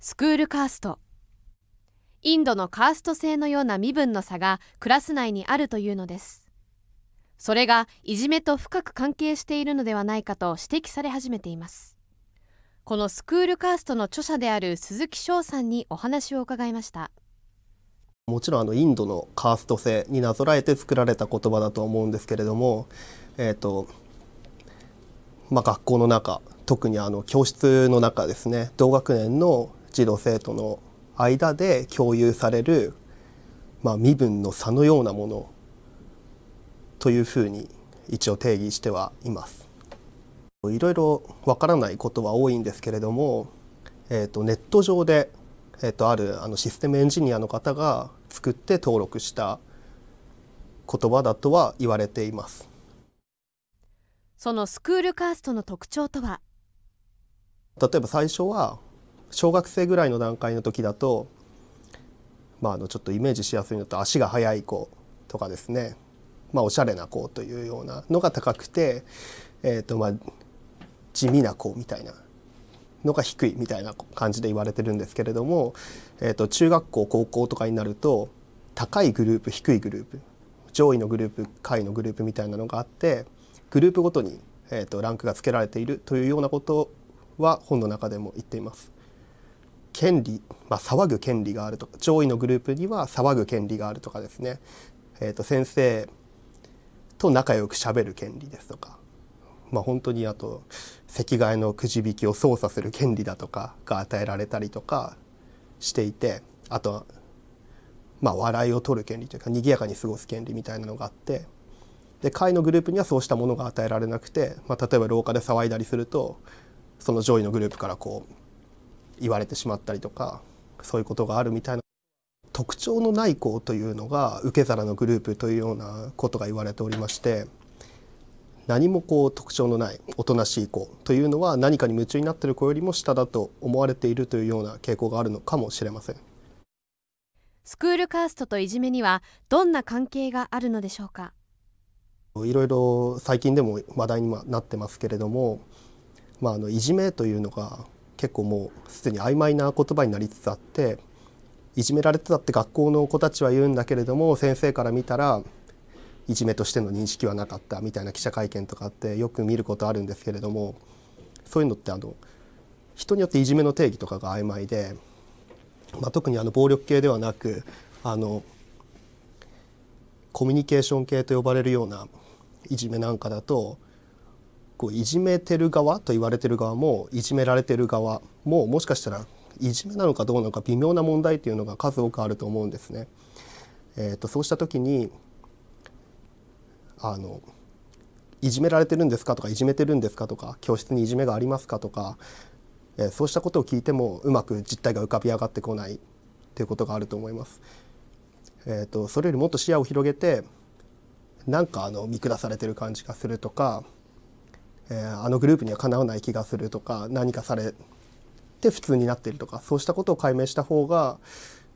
スクールカーストインドのカースト制のような身分の差がクラス内にあるというのですそれがいじめと深く関係しているのではないかと指摘され始めていますこのスクールカーストの著者である鈴木翔さんにお話を伺いましたもちろんあのインドのカースト制になぞらえて作られた言葉だと思うんですけれども、えーとまあ、学校の中特にあの教室の中ですね同学年の児童生徒の間で共有される、まあ、身分の差のようなものというふうに一応定義してはいます。いろいろわからないことは多いんですけれども、えーと、ネット上で、えーとあるあのシステムエンジニアの方が作って登録した言葉だとは言われています。そのスクールカーストの特徴とは例えば最初は小学生ぐらいの段階の時だと、まあ、あのちょっとイメージしやすいのと足が速い子とかですね、まあ、おしゃれな子というようなのが高くて、えーとまあ、地味な子みたいなのが低いみたいな感じで言われてるんですけれども、えー、と中学校高校とかになると高いグループ低いグループ上位のグループ下位のグループみたいなのがあってグループごとに、えー、とランクがつけられているというようなことは本の中でも言っています。権利、まあ、騒ぐ権利があるとか上位のグループには騒ぐ権利があるとかですね、えー、と先生と仲良くしゃべる権利ですとか、まあ、本当にあと席替えのくじ引きを操作する権利だとかが与えられたりとかしていてあとまあ笑いを取る権利というか賑やかに過ごす権利みたいなのがあってで会のグループにはそうしたものが与えられなくて、まあ、例えば廊下で騒いだりするとその上位のグループからこう言われてしまったりとかそういうことがあるみたいな特徴のない子というのが受け皿のグループというようなことが言われておりまして何もこう特徴のないおとなしい子というのは何かに夢中になっている子よりも下だと思われているというような傾向があるのかもしれませんスクールカーストといじめにはどんな関係があるのでしょうかいろいろ最近でも話題になってますけれども、まあ、あのいじめというのが結構もうすでに曖昧な言葉になりつつあっていじめられてたって学校の子たちは言うんだけれども先生から見たらいじめとしての認識はなかったみたいな記者会見とかってよく見ることあるんですけれどもそういうのってあの人によっていじめの定義とかが曖昧で、まあ、特にあの暴力系ではなくあのコミュニケーション系と呼ばれるようないじめなんかだとこういじめてる側と言われてる側もいじめられてる側ももしかしたらいじめなのかどうなのか微妙な問題っていうのが数多くあると思うんですね。えーと、そうした時にあのいじめられてるんですかとかいじめてるんですかとか教室にいじめがありますかとか、えー、そうしたことを聞いてもうまく実態が浮かび上がってこないっていうことがあると思います。えーとそれよりもっと視野を広げてなんかあの見下されてる感じがするとかえー、あのグループにはかなわない気がするとか何かされて普通になっているとかそうしたことを解明した方が、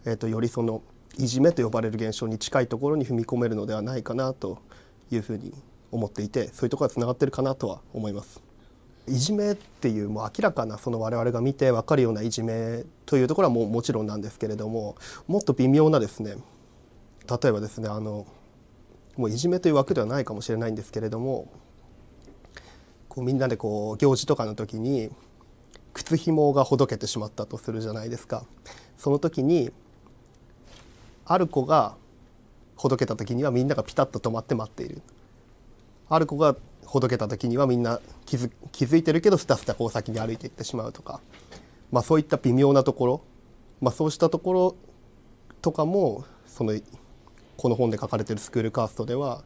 えーと、よりそのいじめと呼ばれる現象に近いところに踏み込めるのではないかなというふうに思っていてそういうところがつながってるかなとは思います。いじめっていうもう明らかなその我々が見て分かるようないじめというところはもうもちろんなんですけれどももっと微妙なですね例えばですねあのもういじめという枠ではないかもしれないんですけれどもこうみんなでこう行事とかの時に靴紐がほどけてしまったとするじゃないですかその時にある子がほどけた時にはみんながピタッと止まって待っているある子がほどけた時にはみんな気づ気づいてるけどスタスタこう先に歩いていってしまうとか、まあ、そういった微妙なところ、まあ、そうしたところとかもそのこの本で書かれてるスクールカーストでは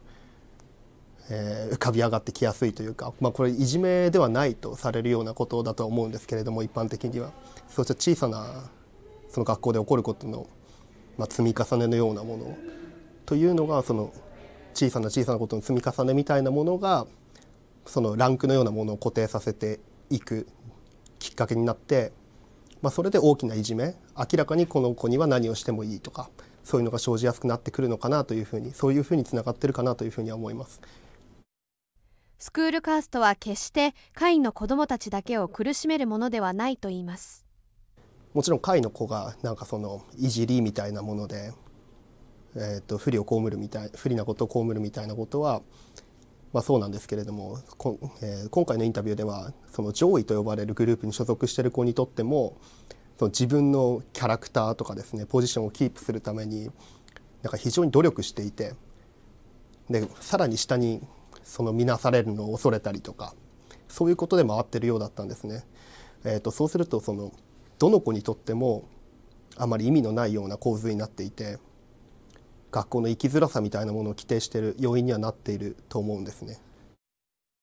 えー、浮かび上がってきやすいというか、まあ、これいじめではないとされるようなことだとは思うんですけれども一般的にはそうした小さなその学校で起こることの、まあ、積み重ねのようなものというのがその小さな小さなことの積み重ねみたいなものがそのランクのようなものを固定させていくきっかけになって、まあ、それで大きないじめ明らかにこの子には何をしてもいいとかそういうのが生じやすくなってくるのかなというふうにそういうふうにつながってるかなというふうには思います。スクールカーストは決して会の子どもたちだけを苦しめるものではないと言いますもちろん会の子がなんかそのいじりみたいなもので、えー、と不利を被るみたい不利なことを被るみたいなことは、まあ、そうなんですけれどもこ、えー、今回のインタビューではその上位と呼ばれるグループに所属している子にとってもその自分のキャラクターとかですねポジションをキープするためになんか非常に努力していてでさらに下にその見なされるのを恐れたりとかそういうことで回ってるようだったんですね。えーと、とそうするとそのどの子にとってもあまり意味のないような構図になっていて学校の生きづらさみたいなものを規定している要因にはなっていると思うんですね。